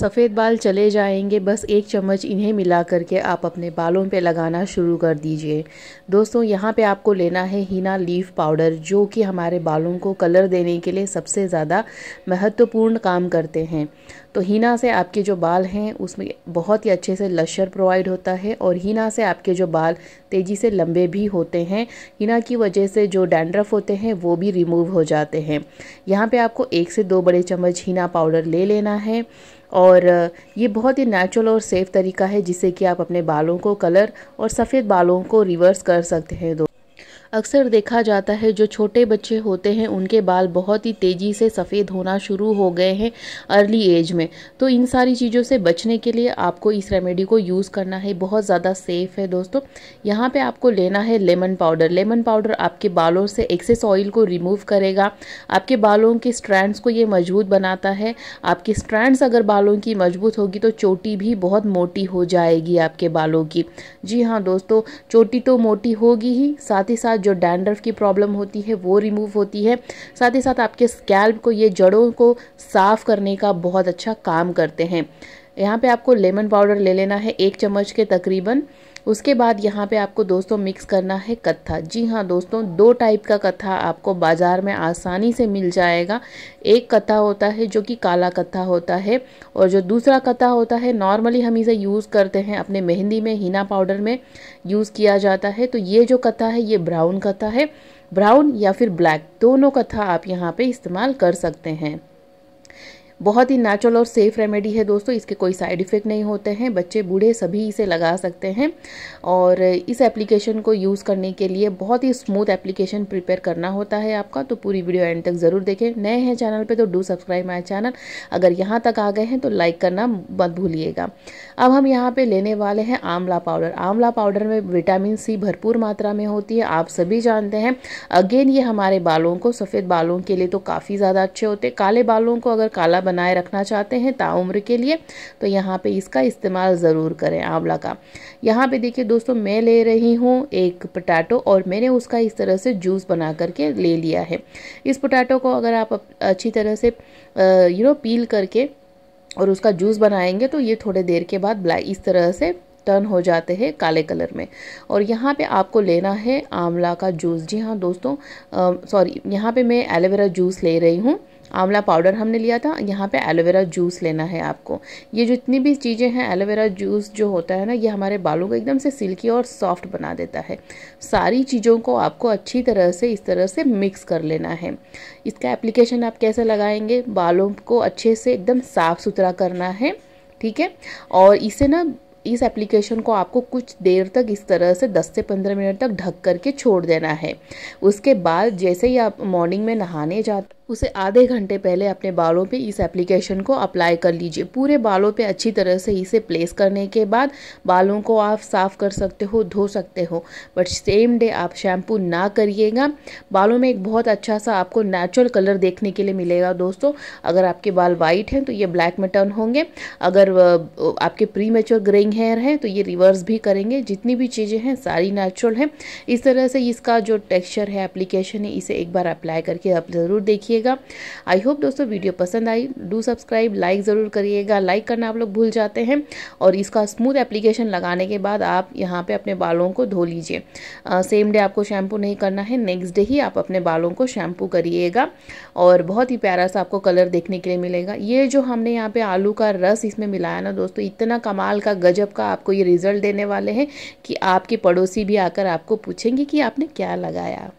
सफ़ेद बाल चले जाएंगे बस एक चम्मच इन्हें मिला करके आप अपने बालों पे लगाना शुरू कर दीजिए दोस्तों यहाँ पे आपको लेना है हीना लीफ पाउडर जो कि हमारे बालों को कलर देने के लिए सबसे ज़्यादा महत्वपूर्ण काम करते हैं तो हीना से आपके जो बाल हैं उसमें बहुत ही अच्छे से लशर प्रोवाइड होता है और हीना से आपके जो बाल तेज़ी से लंबे भी होते हैं हीना की वजह से जो डैंड्रफ होते हैं वो भी रिमूव हो जाते हैं यहाँ पे आपको एक से दो बड़े चम्मच हीना पाउडर ले लेना है और ये बहुत ही नेचुरल और सेफ़ तरीका है जिससे कि आप अपने बालों को कलर और सफ़ेद बालों को रिवर्स कर सकते हैं दो अक्सर देखा जाता है जो छोटे बच्चे होते हैं उनके बाल बहुत ही तेज़ी से सफ़ेद होना शुरू हो गए हैं अर्ली एज में तो इन सारी चीज़ों से बचने के लिए आपको इस रेमेडी को यूज़ करना है बहुत ज़्यादा सेफ़ है दोस्तों यहाँ पे आपको लेना है लेमन पाउडर लेमन पाउडर आपके बालों से एक्सेस ऑयल को रिमूव करेगा आपके बालों के स्ट्रैंड्स को ये मजबूत बनाता है आपके स्ट्रैंड्स अगर बालों की मजबूत होगी तो चोटी भी बहुत मोटी हो जाएगी आपके बालों की जी हाँ दोस्तों चोटी तो मोटी होगी ही साथ ही साथ जो डैंड्रफ की प्रॉब्लम होती है वो रिमूव होती है साथ ही साथ आपके स्कैल्प को ये जड़ों को साफ़ करने का बहुत अच्छा काम करते हैं यहाँ पे आपको लेमन पाउडर ले लेना है एक चम्मच के तकरीबन उसके बाद यहाँ पे आपको दोस्तों मिक्स करना है कत्था जी हाँ दोस्तों दो टाइप का कत्था आपको बाज़ार में आसानी से मिल जाएगा एक कत्था होता है जो कि काला कत्था होता है और जो दूसरा कत्था होता है नॉर्मली हम इसे यूज़ करते हैं अपने मेहंदी में हीना पाउडर में यूज़ किया जाता है तो ये जो कत्था है ये ब्राउन कत्था है ब्राउन या फिर ब्लैक दोनों कत्था आप यहाँ पर इस्तेमाल कर सकते हैं बहुत ही नेचुरल और सेफ़ रेमेडी है दोस्तों इसके कोई साइड इफ़ेक्ट नहीं होते हैं बच्चे बूढ़े सभी इसे लगा सकते हैं और इस एप्लीकेशन को यूज़ करने के लिए बहुत ही स्मूथ एप्लीकेशन प्रिपेयर करना होता है आपका तो पूरी वीडियो एंड तक ज़रूर देखें नए हैं चैनल पर तो डू सब्सक्राइब माई चैनल अगर यहाँ तक आ गए हैं तो लाइक करना मत भूलिएगा अब हम यहाँ पर लेने वाले हैं आंवला पाउडर आंवला पाउडर में विटामिन सी भरपूर मात्रा में होती है आप सभी जानते हैं अगेन ये हमारे बालों को सफ़ेद बालों के लिए तो काफ़ी ज़्यादा अच्छे होते काले बालों को अगर काला बनाए रखना चाहते हैं ताउम्र के लिए तो यहाँ पे इसका इस्तेमाल ज़रूर करें आंवला का यहाँ पे देखिए दोस्तों मैं ले रही हूँ एक पोटैटो और मैंने उसका इस तरह से जूस बना करके ले लिया है इस पोटैटो को अगर आप अच्छी तरह से यू नो पील करके और उसका जूस बनाएंगे तो ये थोड़े देर के बाद ब्लैक इस तरह से टर्न हो जाते हैं काले कलर में और यहाँ पे आपको लेना है आंवला का जूस जी हाँ दोस्तों सॉरी यहाँ पे मैं एलोवेरा जूस ले रही हूँ आंवला पाउडर हमने लिया था यहाँ पे एलोवेरा जूस लेना है आपको ये जो इतनी भी चीज़ें हैं एलोवेरा जूस जो होता है ना ये हमारे बालों को एकदम से सिल्की और सॉफ्ट बना देता है सारी चीज़ों को आपको अच्छी तरह से इस तरह से मिक्स कर लेना है इसका एप्लीकेशन आप कैसे लगाएंगे बालों को अच्छे से एकदम साफ़ सुथरा करना है ठीक है और इसे ना इस एप्लीकेशन को आपको कुछ देर तक इस तरह से 10 से 15 मिनट तक ढक करके छोड़ देना है उसके बाद जैसे ही आप मॉर्निंग में नहाने जाते उसे आधे घंटे पहले अपने बालों पे इस एप्लीकेशन को अप्लाई कर लीजिए पूरे बालों पे अच्छी तरह से इसे प्लेस करने के बाद बालों को आप साफ़ कर सकते हो धो सकते हो बट सेम डे आप शैम्पू ना करिएगा बालों में एक बहुत अच्छा सा आपको नेचुरल कलर देखने के लिए मिलेगा दोस्तों अगर आपके बाल वाइट हैं तो ये ब्लैक में टर्न होंगे अगर आपके प्री मेच्योर ग्रेइंग हेयर हैं तो ये रिवर्स भी करेंगे जितनी भी चीज़ें हैं सारी नेचुरल हैं इस तरह से इसका जो टेक्स्चर है एप्लीकेशन है इसे एक बार अप्लाई करके आप ज़रूर देखिए रखिएगा आई होप दोस्तों वीडियो पसंद आई डू सब्सक्राइब लाइक ज़रूर करिएगा लाइक करना आप लोग भूल जाते हैं और इसका स्मूथ एप्लीकेशन लगाने के बाद आप यहाँ पर अपने बालों को धो लीजिए सेम डे आपको शैम्पू नहीं करना है नेक्स्ट डे ही आप अपने बालों को शैम्पू करिएगा और बहुत ही प्यारा सा आपको कलर देखने के लिए मिलेगा ये जो हमने यहाँ पे आलू का रस इसमें मिलाया ना दोस्तों इतना कमाल का गजब का आपको ये रिजल्ट देने वाले हैं कि आपके पड़ोसी भी आकर आपको पूछेंगे कि आपने क्या लगाया